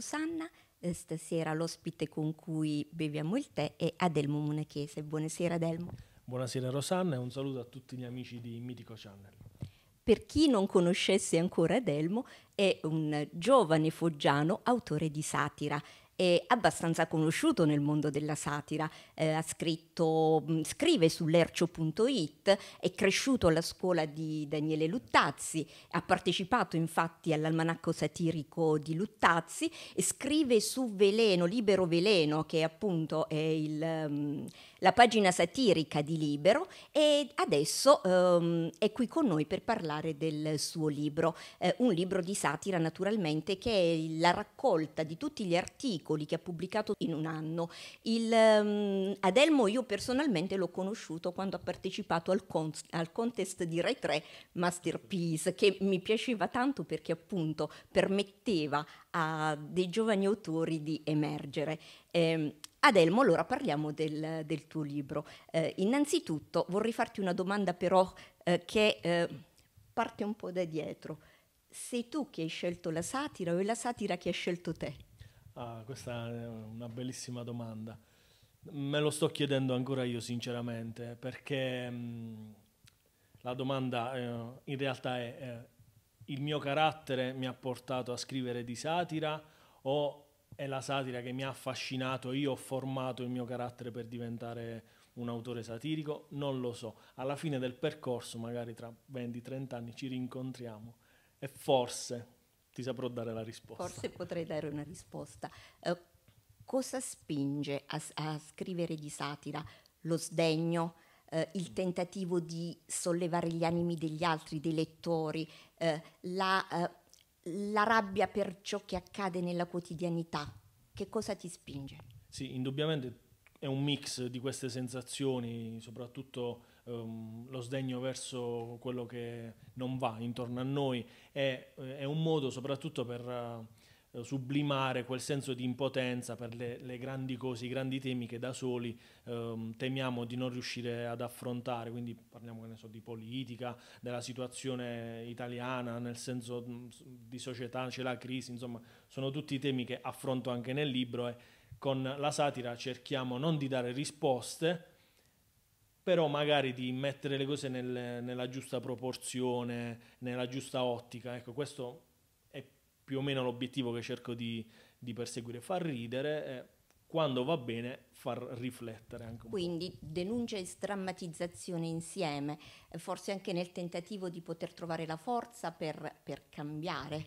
Rosanna, eh, stasera l'ospite con cui beviamo il tè è Adelmo Monachese. Buonasera Adelmo. Buonasera Rosanna e un saluto a tutti gli amici di Mitico Channel. Per chi non conoscesse ancora Adelmo, è un giovane foggiano autore di satira è abbastanza conosciuto nel mondo della satira, eh, ha scritto, mm, scrive su lercio.it, è cresciuto alla scuola di Daniele Luttazzi, ha partecipato infatti all'almanacco satirico di Luttazzi e scrive su Veleno, Libero Veleno, che appunto è il... Um, la pagina satirica di Libero e adesso ehm, è qui con noi per parlare del suo libro, eh, un libro di satira naturalmente che è la raccolta di tutti gli articoli che ha pubblicato in un anno. Il, ehm, Adelmo io personalmente l'ho conosciuto quando ha partecipato al, con- al contest di Rai 3 Masterpiece che mi piaceva tanto perché appunto permetteva a dei giovani autori di emergere. Eh, Adelmo, allora parliamo del, del tuo libro. Eh, innanzitutto vorrei farti una domanda però eh, che eh, parte un po' da dietro. Sei tu che hai scelto la satira o è la satira che ha scelto te? Ah, questa è una bellissima domanda. Me lo sto chiedendo ancora io sinceramente perché mh, mm, la domanda eh, in realtà è eh, il mio carattere mi ha portato a scrivere di satira o è la satira che mi ha affascinato, io ho formato il mio carattere per diventare un autore satirico, non lo so. Alla fine del percorso, magari tra 20-30 anni, ci rincontriamo e forse ti saprò dare la risposta. Forse potrei dare una risposta. Eh, cosa spinge a, a, scrivere di satira? Lo sdegno, eh, il tentativo di sollevare gli animi degli altri, dei lettori, eh, la eh, la rabbia per ciò che accade nella quotidianità? Che cosa ti spinge? Sì, indubbiamente è un mix di queste sensazioni, soprattutto ehm, lo sdegno verso quello che non va intorno a noi, è, è un modo soprattutto per... Eh, eh, sublimare quel senso di impotenza per le, le, grandi cose, i grandi temi che da soli ehm, temiamo di non riuscire ad affrontare, quindi parliamo so, di politica, della situazione italiana, nel senso mm, di società, c'è la crisi, insomma sono tutti temi che affronto anche nel libro e con la satira cerchiamo non di dare risposte, però magari di mettere le cose nel, nella giusta proporzione, nella giusta ottica, ecco questo più o meno l'obiettivo che cerco di, di perseguire, far ridere e quando va bene far riflettere anche un Quindi po'. denuncia e strammatizzazione insieme, forse anche nel tentativo di poter trovare la forza per, per cambiare.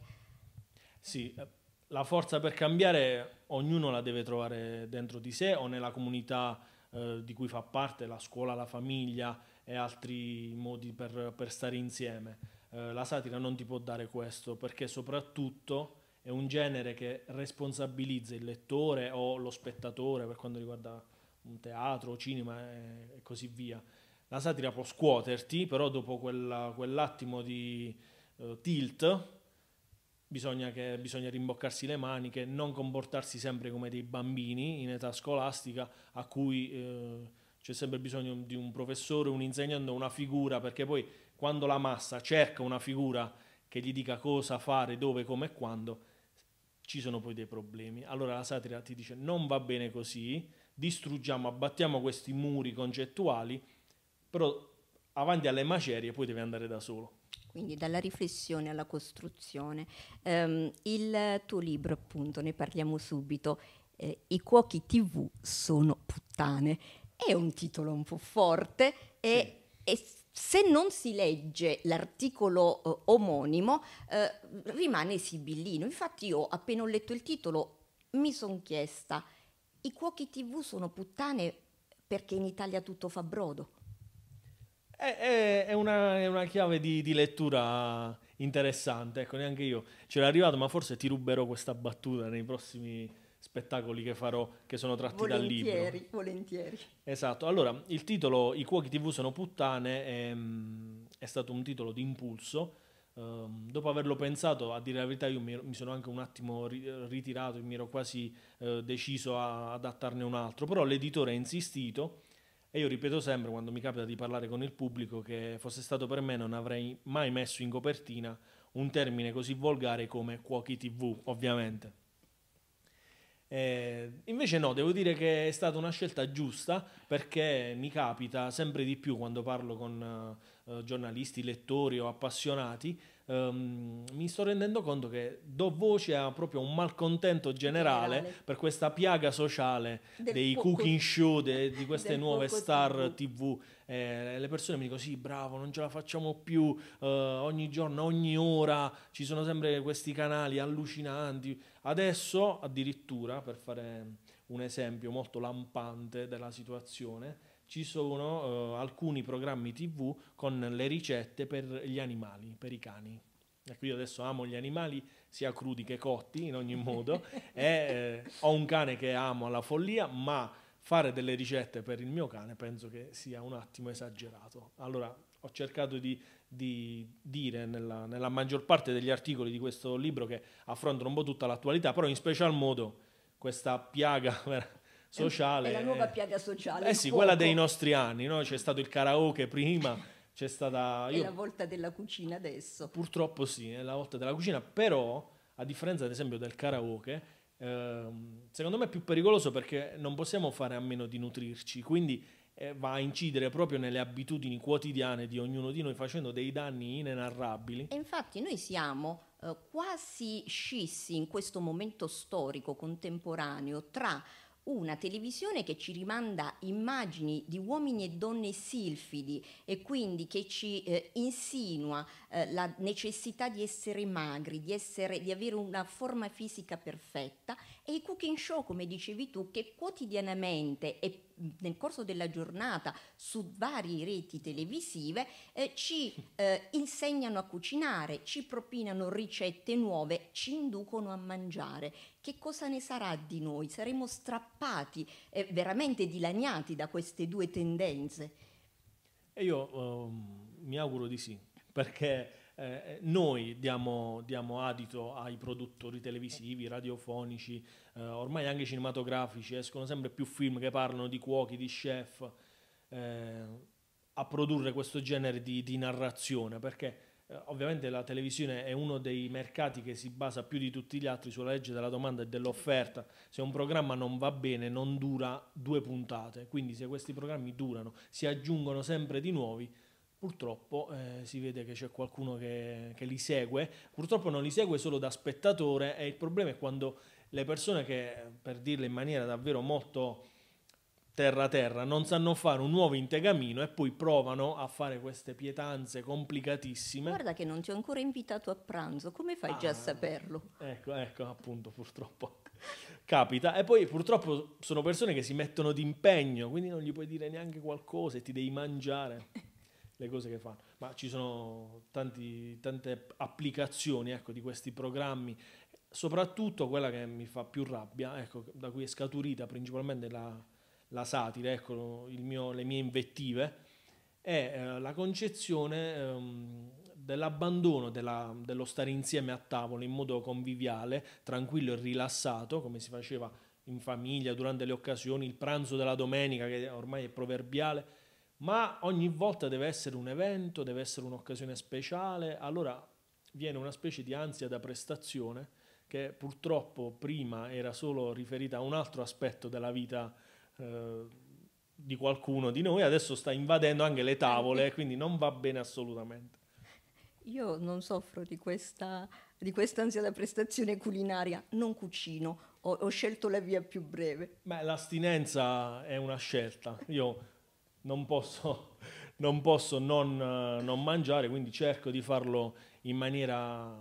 Sì, eh, la forza per cambiare ognuno la deve trovare dentro di sé o nella comunità eh, di cui fa parte, la scuola, la famiglia e altri modi per, per stare insieme eh, la satira non ti può dare questo perché soprattutto è un genere che responsabilizza il lettore o lo spettatore per quanto riguarda un teatro, cinema eh, e, così via. La satira può scuoterti, però dopo quella, quell'attimo di eh, tilt bisogna, che, bisogna rimboccarsi le maniche, non comportarsi sempre come dei bambini in età scolastica a cui... Eh, c'è sempre bisogno di un professore, un insegnante, una figura, perché poi quando la massa cerca una figura che gli dica cosa fare, dove, come e quando, ci sono poi dei problemi. Allora la satira ti dice non va bene così, distruggiamo, abbattiamo questi muri concettuali, però avanti alle macerie poi devi andare da solo. Quindi dalla riflessione alla costruzione. Um, il tuo libro, appunto, ne parliamo subito, eh, I cuochi tv sono puttane, è un titolo un po' forte e... Sì e se non si legge l'articolo eh, omonimo eh, rimane sibillino. Infatti io appena ho letto il titolo mi sono chiesta, i cuochi tv sono puttane perché in Italia tutto fa brodo? È, è, una, è una, chiave di, di, lettura interessante, ecco, neanche io ce l'ho arrivato, ma forse ti ruberò questa battuta nei prossimi spettacoli che farò che sono tratti volentieri, dal libro. Volentieri, volentieri. Esatto. Allora, il titolo I cuochi TV sono puttane è, ehm, è stato un titolo di impulso. Um, ehm, dopo averlo pensato, a dire la verità, io mi, mi sono anche un attimo ri- ritirato e mi ero quasi eh, deciso a adattarne un altro, però l'editore ha insistito e io ripeto sempre quando mi capita di parlare con il pubblico che fosse stato per me non avrei mai messo in copertina un termine così volgare come cuochi TV, ovviamente. Eh, invece no, devo dire che è stata una scelta giusta perché mi capita sempre di più quando parlo con eh, giornalisti, lettori o appassionati ehm, mi sto rendendo conto che do voce a proprio un malcontento generale, generale. per questa piaga sociale del dei poco, cooking show, de, di queste nuove star TV. Eh, le persone mi dicono sì, bravo, non ce la facciamo più, eh, ogni giorno, ogni ora ci sono sempre questi canali allucinanti. Adesso addirittura, per fare un esempio molto lampante della situazione, ci sono uh, alcuni programmi tv con le ricette per gli animali, per i cani. Ecco, io adesso amo gli animali sia crudi che cotti in ogni modo e eh, ho un cane che amo alla follia, ma fare delle ricette per il mio cane penso che sia un attimo esagerato. Allora ho cercato di, di dire nella, nella, maggior parte degli articoli di questo libro che affrontano un po' tutta l'attualità, però in special modo questa piaga sociale. È la nuova eh. piaga sociale. Eh sì, fuoco. quella dei nostri anni, no? c'è stato il karaoke prima, c'è stata... Io, è la volta della cucina adesso. Purtroppo sì, è la volta della cucina, però a differenza ad esempio del karaoke, ehm, secondo me è più pericoloso perché non possiamo fare a meno di nutrirci, quindi eh, va a incidere proprio nelle abitudini quotidiane di ognuno di noi facendo dei danni inenarrabili. E infatti noi siamo eh, quasi scissi in questo momento storico contemporaneo tra una televisione che ci rimanda immagini di uomini e donne silfidi e quindi che ci eh, insinua eh, la necessità di essere magri, di, essere, di, avere una forma fisica perfetta e i cooking show, come dicevi tu, che quotidianamente e nel corso della giornata su varie reti televisive eh, ci eh, insegnano a cucinare, ci propinano ricette nuove, ci inducono a mangiare. Che cosa ne sarà di noi? Saremo strappati, eh, veramente dilaniati da queste due tendenze? E io ehm, mi auguro di sì, perché eh, eh, noi diamo, diamo, adito ai produttori televisivi, radiofonici, eh, ormai anche cinematografici, escono sempre più film che parlano di cuochi, di chef, eh, a produrre questo genere di, di narrazione, perché eh, ovviamente la televisione è uno dei mercati che si basa più di tutti gli altri sulla legge della domanda e dell'offerta. Se un programma non va bene, non dura due puntate, quindi se questi programmi durano, si aggiungono sempre di nuovi, purtroppo eh, si vede che c'è qualcuno che, che, li segue, purtroppo non li segue solo da spettatore e il problema è quando le persone che, per dirle in maniera davvero molto terra terra, non sanno fare un nuovo integamino e poi provano a fare queste pietanze complicatissime. Guarda che non ti ho ancora invitato a pranzo, come fai ah, già a ah, saperlo? Ecco, ecco, appunto, purtroppo capita. E poi purtroppo sono persone che si mettono d'impegno, quindi non gli puoi dire neanche qualcosa e ti devi mangiare. le cose che fanno, ma ci sono tanti, tante applicazioni ecco, di questi programmi, soprattutto quella che mi fa più rabbia, ecco, da cui è scaturita principalmente la, la satira, ecco, mio, le mie invettive, è eh, la concezione ehm, dell'abbandono della, dello stare insieme a tavola in modo conviviale, tranquillo e rilassato, come si faceva in famiglia durante le occasioni, il pranzo della domenica che ormai è proverbiale ma ogni volta deve essere un evento, deve essere un'occasione speciale, allora viene una specie di ansia da prestazione che purtroppo prima era solo riferita a un altro aspetto della vita eh, di qualcuno di noi, adesso sta invadendo anche le tavole, quindi non va bene assolutamente. Io non soffro di questa di quest'ansia da prestazione culinaria, non cucino, ho, ho, scelto la via più breve. Beh, l'astinenza è una scelta. Io non posso non, posso eh, non, non mangiare, quindi cerco di farlo in maniera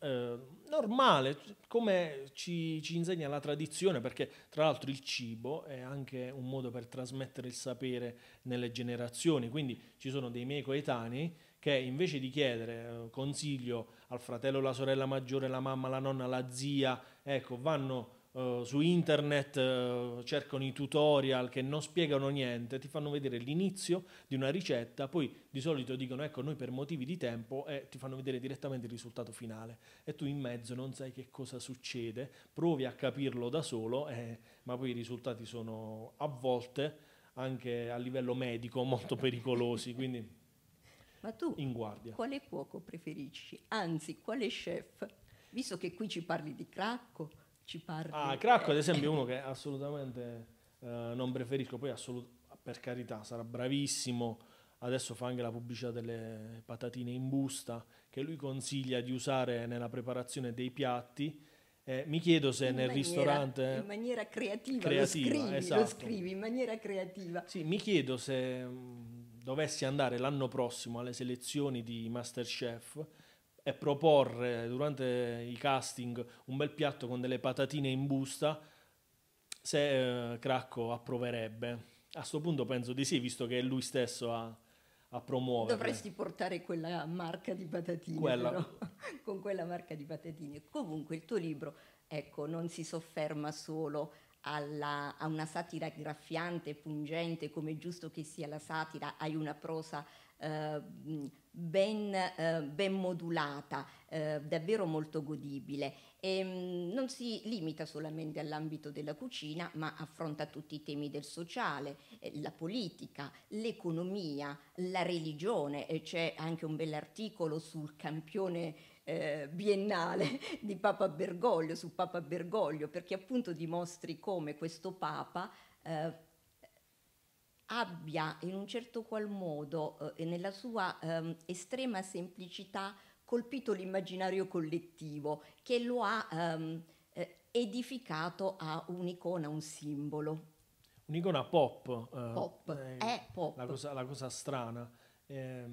eh, normale, come ci, ci, insegna la tradizione, perché tra l'altro il cibo è anche un modo per trasmettere il sapere nelle generazioni, quindi ci sono dei miei coetanei che invece di chiedere eh, consiglio al fratello, la sorella maggiore, la mamma, la nonna, la zia, ecco, vanno eh, su internet uh, cercano i tutorial che non spiegano niente, ti fanno vedere l'inizio di una ricetta, poi di solito dicono ecco noi per motivi di tempo e eh, ti fanno vedere direttamente il risultato finale e tu in mezzo non sai che cosa succede, provi a capirlo da solo, eh, ma poi i risultati sono a volte anche a livello medico molto pericolosi, quindi ma tu in guardia. Quale cuoco preferisci? Anzi, quale chef? Visto che qui ci parli di cracco, ci parli. Ah, Cracco ad esempio è uno che assolutamente eh, non preferisco, poi assolut- per carità sarà bravissimo, adesso fa anche la pubblicità delle patatine in busta che lui consiglia di usare nella preparazione dei piatti. Eh, mi chiedo se in nel maniera, ristorante... In maniera creativa, creativa lo, scrivi, esatto. lo scrivi in maniera creativa. Sì, mi chiedo se mh, mm, dovessi andare l'anno prossimo alle selezioni di Masterchef, e proporre durante i casting un bel piatto con delle patatine in busta, se eh, Cracco approverebbe. A questo punto penso di sì, visto che è lui stesso a, a promuovere. Dovresti portare quella marca di patatine, quella. Però, con quella marca di patatine. Comunque il tuo libro, ecco, non si sofferma solo alla, a una satira graffiante, pungente, come è giusto che sia la satira, hai una prosa... Eh, ben, eh, ben modulata, eh, davvero molto godibile. E, ehm, mh, non si limita solamente all'ambito della cucina, ma affronta tutti i temi del sociale, eh, la politica, l'economia, la religione. E c'è anche un bell'articolo sul campione eh, biennale di Papa Bergoglio, su Papa Bergoglio, perché appunto dimostri come questo Papa eh, abbia in un certo qual modo eh, e nella sua ehm, estrema semplicità colpito l'immaginario collettivo che lo ha ehm, eh, edificato a un'icona, un simbolo. Un'icona pop. Eh, pop. Eh, è pop. La cosa, la cosa strana. Eh,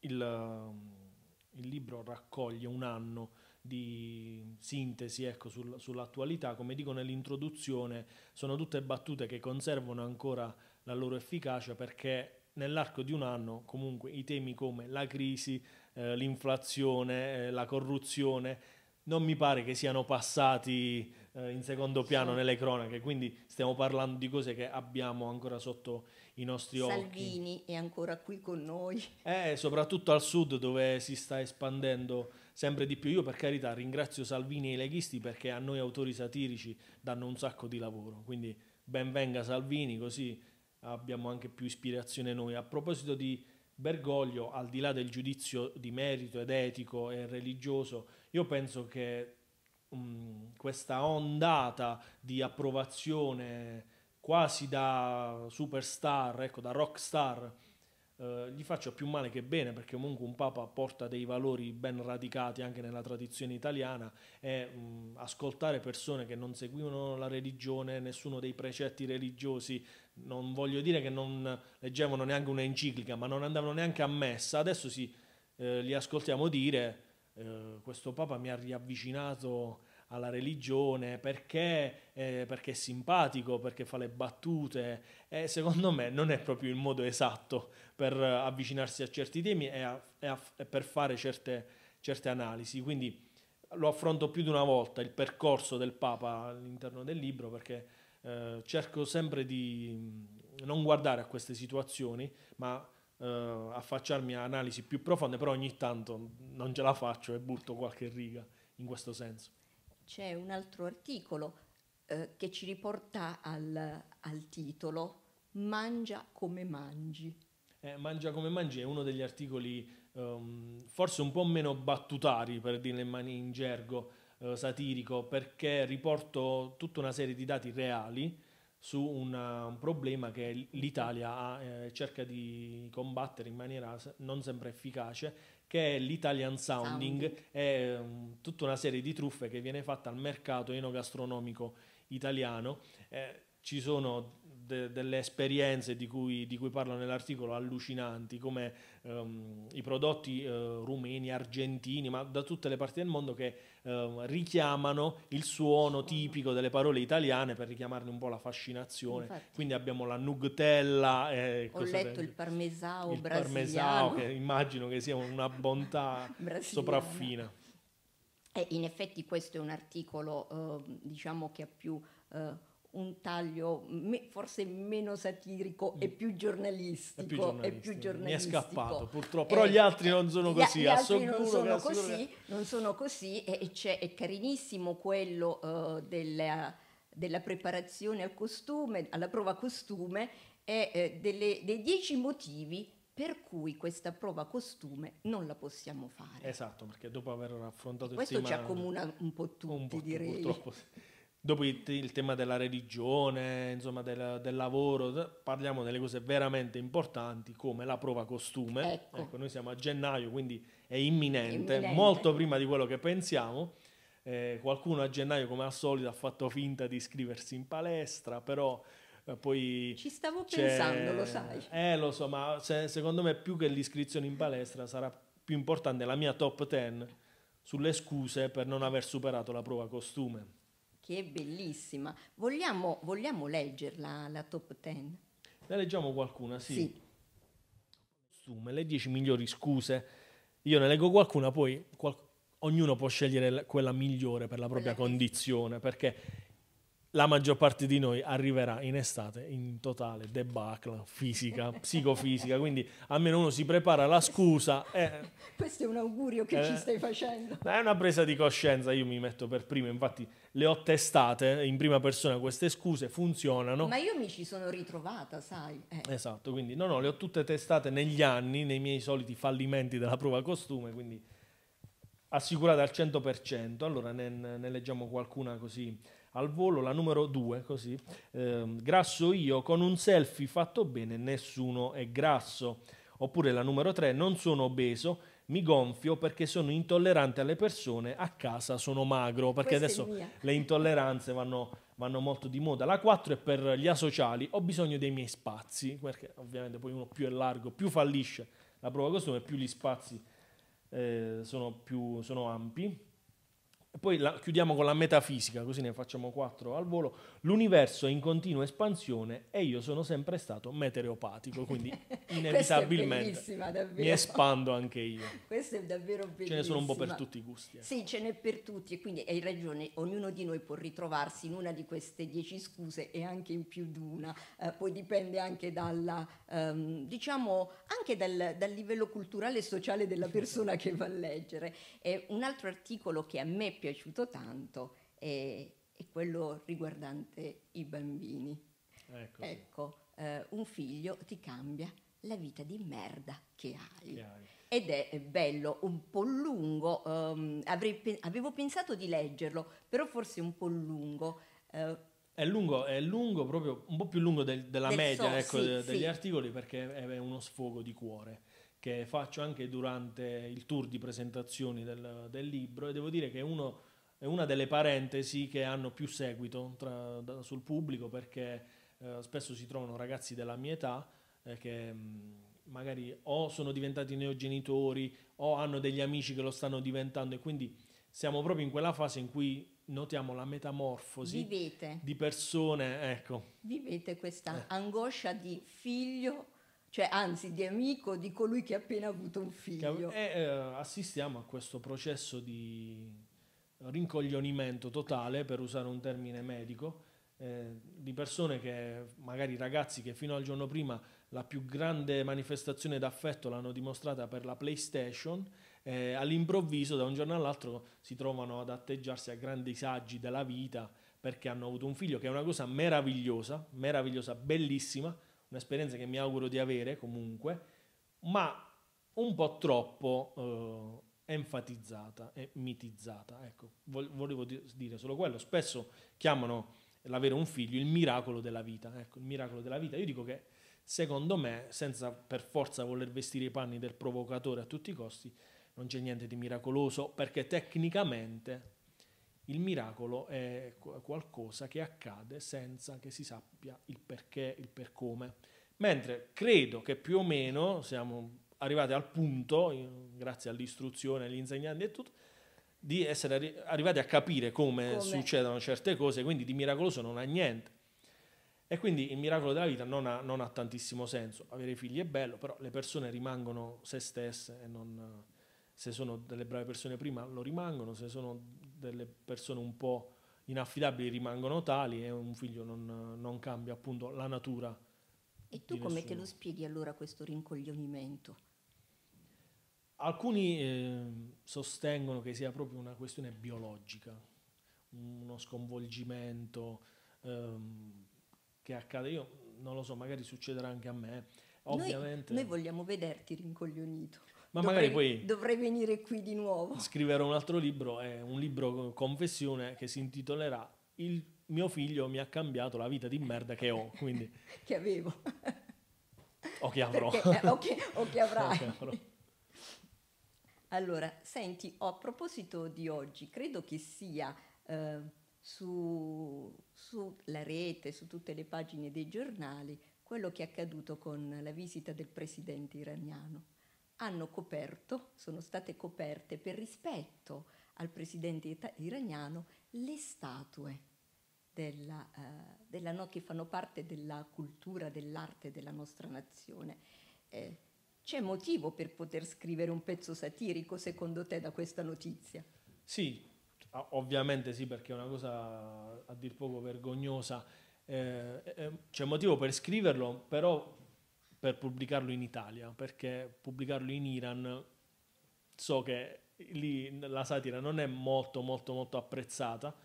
il, ehm, il libro raccoglie un anno di sintesi ecco, sul, sull'attualità, come dico nell'introduzione, sono tutte battute che conservano ancora la loro efficacia perché nell'arco di un anno comunque i temi come la crisi, eh, l'inflazione, eh, la corruzione non mi pare che siano passati eh, in secondo piano sì. nelle cronache, quindi stiamo parlando di cose che abbiamo ancora sotto i nostri Salvini occhi. Salvini è ancora qui con noi. Eh, soprattutto al sud dove si sta espandendo sempre di più. Io per carità ringrazio Salvini e i leghisti perché a noi autori satirici danno un sacco di lavoro, quindi ben venga Salvini così abbiamo anche più ispirazione noi. A proposito di Bergoglio, al di là del giudizio di merito ed etico e religioso, io penso che mh, mm, questa ondata di approvazione quasi da superstar, ecco, da rockstar, eh, gli faccia più male che bene perché comunque un Papa porta dei valori ben radicati anche nella tradizione italiana e mh, mm, ascoltare persone che non seguivano la religione, nessuno dei precetti religiosi, non voglio dire che non leggevano neanche una enciclica, ma non andavano neanche a messa, adesso sì, eh, li ascoltiamo dire eh, questo Papa mi ha riavvicinato alla religione, perché, eh, perché, è simpatico, perché fa le battute. E secondo me non è proprio il modo esatto per avvicinarsi a certi temi e, a, e, a, e per fare certe, certe, analisi. Quindi lo affronto più di una volta il percorso del Papa all'interno del libro perché eh, cerco sempre di non guardare a queste situazioni, ma Uh, affacciarmi a analisi più profonde, però ogni tanto non ce la faccio e butto qualche riga in questo senso c'è un altro articolo eh, che ci riporta al, al, titolo Mangia come mangi. Eh, mangia come mangi è uno degli articoli um, forse un po' meno battutari, per dire in gergo uh, satirico, perché riporto tutta una serie di dati reali su una, eh, un problema che l'Italia ha, eh, cerca di combattere in maniera non sempre efficace, che è l'Italian Sounding, Sounding. è um, tutta una serie di truffe che viene fatta al mercato enogastronomico italiano. Eh, ci sono de, delle esperienze di cui, di cui, parlo nell'articolo allucinanti, come um, i prodotti uh, rumeni, argentini, ma da tutte le parti del mondo che uh, richiamano il suono tipico delle parole italiane per richiamarne un po' la fascinazione. Infatti. Quindi abbiamo la nugtella. Eh, Ho letto del... il parmesao il brasiliano. Parmesao, che immagino che sia una bontà sopraffina. Eh, in effetti questo è un articolo eh, diciamo che ha più... Eh, un taglio me, forse meno satirico e più giornalistico. È più più giornalistico. Mi è scappato eh, purtroppo, eh, però gli altri non sono così, gli, gli non, sono così non sono così, e, c'è, è carinissimo quello uh, della, della, preparazione al costume, alla prova costume, e eh, delle, dei dieci motivi per cui questa prova costume non la possiamo fare. Esatto, perché dopo aver affrontato questo il tema... Questo ci accomuna un po' tutti, un po tutti direi. Purtroppo. sì dopo il, il, tema della religione, insomma del, del, lavoro, parliamo delle cose veramente importanti come la prova costume. Ecco. ecco noi siamo a gennaio, quindi è imminente, imminente, molto prima di quello che pensiamo. Eh, qualcuno a gennaio, come al solito, ha fatto finta di iscriversi in palestra, però eh, poi... Ci stavo pensando, lo sai. Eh, lo so, ma se, secondo me più che l'iscrizione in palestra sarà più importante la mia top 10 sulle scuse per non aver superato la prova costume che è bellissima. Vogliamo, vogliamo leggerla la top 10? Ne leggiamo qualcuna, sì. sì. Le 10 migliori scuse. Io ne leggo qualcuna, poi qual- ognuno può scegliere quella migliore per la propria condizione, perché la maggior parte di noi arriverà in estate in totale debacle fisica, psicofisica, quindi almeno uno si prepara la scusa. Eh, Questo è un augurio che eh, ci stai facendo. È una presa di coscienza, io mi metto per primo, infatti le ho testate in prima persona queste scuse, funzionano. Ma io mi ci sono ritrovata, sai. Eh. Esatto, quindi no, no, le ho tutte testate negli anni, nei miei soliti fallimenti della prova costume, quindi assicurate al 100%. Allora ne, ne leggiamo qualcuna così al volo la numero 2, così, eh, grasso io, con un selfie fatto bene nessuno è grasso. Oppure la numero 3, non sono obeso, mi gonfio perché sono intollerante alle persone, a casa sono magro, perché Questa adesso le intolleranze vanno, vanno, molto di moda. La 4 è per gli asociali, ho bisogno dei miei spazi, perché ovviamente poi uno più è largo, più fallisce la prova costume, più gli spazi eh, sono, più, sono ampi. E poi la, chiudiamo con la metafisica, così ne facciamo quattro al volo. L'universo è in continua espansione e io sono sempre stato meteoropatico, quindi inevitabilmente mi espando anche io. Questo è davvero bellissimo. Ce ne sono un po' per tutti i gusti. Eh. Sì, ce n'è per tutti e quindi hai ragione, ognuno di noi può ritrovarsi in una di queste dieci scuse e anche in più di una. Eh, poi dipende anche, dalla, ehm, diciamo, anche dal, dal, livello culturale e sociale della persona che va a leggere. Eh, un altro articolo che a me piace piaciuto tanto è, è quello riguardante i bambini. Eccoci. Ecco, eh, un figlio ti cambia la vita di merda che hai. Che hai. Ed è bello, un po' lungo, um, avrei, avevo pensato di leggerlo, però forse un po' lungo. Uh, è lungo, è lungo proprio un po' più lungo del, della del media so, ecco, sì, de, sì. degli articoli perché è uno sfogo di cuore che faccio anche durante il tour di presentazioni del, del libro e devo dire che uno, è una delle parentesi che hanno più seguito tra, da, sul pubblico perché eh, spesso si trovano ragazzi della mia età eh, che mh, mm, magari o sono diventati neogenitori o hanno degli amici che lo stanno diventando e quindi siamo proprio in quella fase in cui notiamo la metamorfosi Vivete. di persone. Ecco. Vivete questa eh. angoscia di figlio cioè anzi di amico di colui che ha appena avuto un figlio. E eh, eh, assistiamo a questo processo di rincoglionimento totale, per usare un termine medico, eh, di persone che, magari ragazzi che fino al giorno prima la più grande manifestazione d'affetto l'hanno dimostrata per la PlayStation, eh, all'improvviso da un giorno all'altro si trovano ad atteggiarsi a grandi saggi della vita perché hanno avuto un figlio, che è una cosa meravigliosa, meravigliosa, bellissima, un'esperienza che mi auguro di avere comunque, ma un po' troppo eh, enfatizzata e mitizzata. Ecco, volevo dire solo quello. Spesso chiamano l'avere un figlio il miracolo della vita. Ecco, il miracolo della vita. Io dico che secondo me, senza per forza voler vestire i panni del provocatore a tutti i costi, non c'è niente di miracoloso perché tecnicamente il miracolo è qualcosa che accade senza che si sappia il perché, il per come. Mentre credo che più o meno siamo arrivati al punto, grazie all'istruzione, agli insegnanti e tutto, di essere arrivati a capire come, come, succedono certe cose, quindi di miracoloso non ha niente. E quindi il miracolo della vita non ha, non ha tantissimo senso. Avere figli è bello, però le persone rimangono se stesse e non, se sono delle brave persone prima lo rimangono, se sono delle persone un po' inaffidabili rimangono tali e un figlio non, non cambia appunto la natura. E tu come nessuno. te lo spieghi allora questo rincoglionimento? Alcuni eh, sostengono che sia proprio una questione biologica, uno sconvolgimento ehm, che accade. Io non lo so, magari succederà anche a me. Ovviamente... Noi, noi vogliamo vederti rincoglionito. Ma dovrei, magari poi dovrei venire qui di nuovo. Scriverò un altro libro, è un libro confessione che si intitolerà Il mio figlio mi ha cambiato la vita di merda che ho, quindi... che avevo. o che avrò. Perché, eh, o, che, o che avrai. o avrò. Allora, senti, oh, a proposito di oggi, credo che sia eh, su, sulla rete, su tutte le pagine dei giornali, quello che è accaduto con la visita del presidente iraniano hanno coperto, sono state coperte per rispetto al presidente iraniano le statue della, eh, della, no, che fanno parte della cultura, dell'arte della nostra nazione. Eh, c'è motivo per poter scrivere un pezzo satirico, secondo te, da questa notizia? Sì, ovviamente sì, perché è una cosa a dir poco vergognosa. Eh, eh c'è motivo per scriverlo, però per pubblicarlo in Italia, perché pubblicarlo in Iran so che lì la satira non è molto molto molto apprezzata.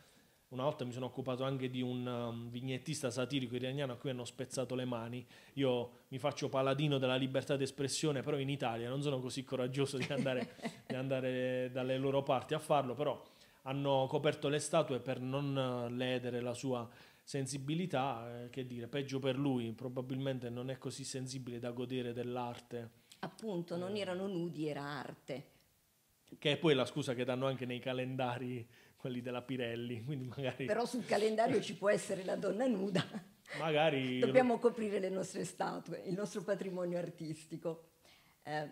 Una volta mi sono occupato anche di un um, vignettista satirico iraniano a cui hanno spezzato le mani. Io mi faccio paladino della libertà d'espressione, però in Italia non sono così coraggioso di andare, di andare dalle loro parti a farlo, però hanno coperto le statue per non eh, ledere la sua sensibilità, eh, che dire, peggio per lui, probabilmente non è così sensibile da godere dell'arte. Appunto, non eh. erano nudi, era arte. Che è poi la scusa che danno anche nei calendari, quelli della Pirelli. Magari... Però sul calendario ci può essere la donna nuda. Magari... Dobbiamo coprire le nostre statue, il nostro patrimonio artistico. Eh,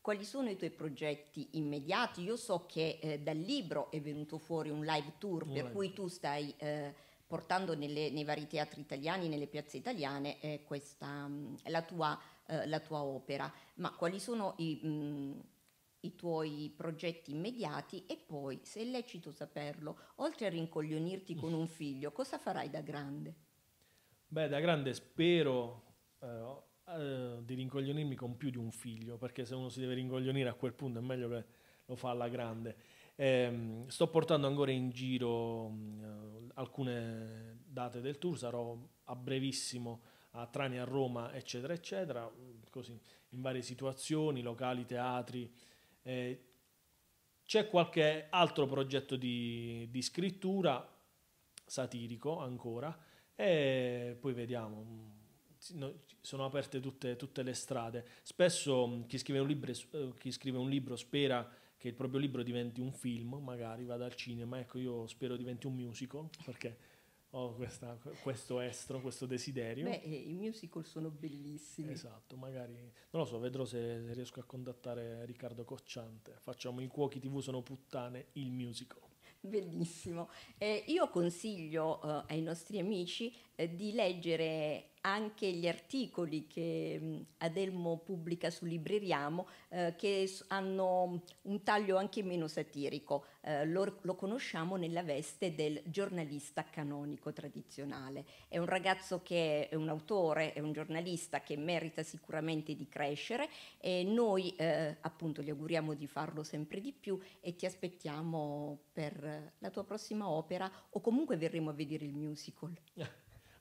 quali sono i tuoi progetti immediati? Io so che eh, dal libro è venuto fuori un live tour, per live. cui tu stai eh, portando nelle, nei vari teatri italiani, nelle piazze italiane, eh, questa, la, tua, eh, la, tua, opera. Ma quali sono i, mh, i, tuoi progetti immediati? E poi, se è lecito saperlo, oltre a rincoglionirti con un figlio, cosa farai da grande? Beh, da grande spero eh, eh di rincoglionirmi con più di un figlio, perché se uno si deve rincoglionire a quel punto è meglio che lo fa alla grande. Ehm, sto portando ancora in giro alcune date del tour, sarò a brevissimo a Trani, a Roma, eccetera, eccetera, così, in varie situazioni, locali, teatri. Eh, c'è qualche altro progetto di, di scrittura satirico ancora e poi vediamo. Sono aperte tutte, tutte le strade. Spesso mm, chi scrive un libro, eh, chi scrive un libro spera che il proprio libro diventi un film, magari vada al cinema, ecco io spero diventi un musical, perché ho questa, questo estro, questo desiderio. Beh, eh, i musical sono bellissimi. Esatto, magari, non lo so, vedrò se, se riesco a contattare Riccardo Cocciante, facciamo I cuochi tv sono puttane, il musical. Bellissimo. Eh, io consiglio eh, ai nostri amici eh, di leggere anche gli articoli che Adelmo pubblica su Libreriamo eh, che hanno un taglio anche meno satirico. Eh, lo, lo, conosciamo nella veste del giornalista canonico tradizionale. È un ragazzo che è un autore, è un giornalista che merita sicuramente di crescere e noi eh, appunto gli auguriamo di farlo sempre di più e ti aspettiamo per la tua prossima opera o comunque verremo a vedere il musical.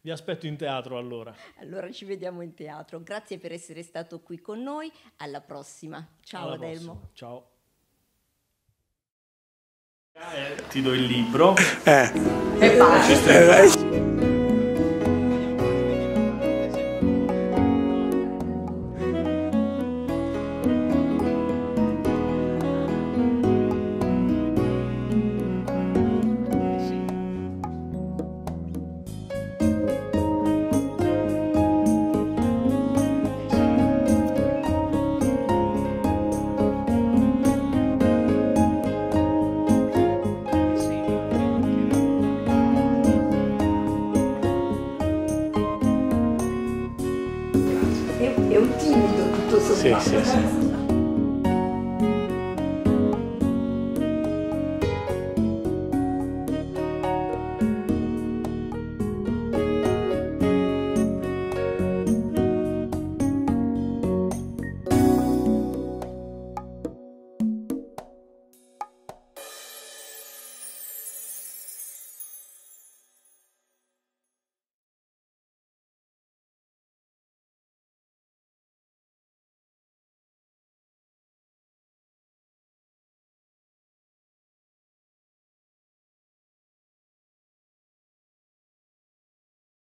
Vi aspetto in teatro allora. Allora ci vediamo in teatro. Grazie per essere stato qui con noi. Alla prossima. Ciao Alla Adelmo. Prossima. Ciao. Eh, ti do il libro. Eh. E eh. eh. Sì, sì, sì.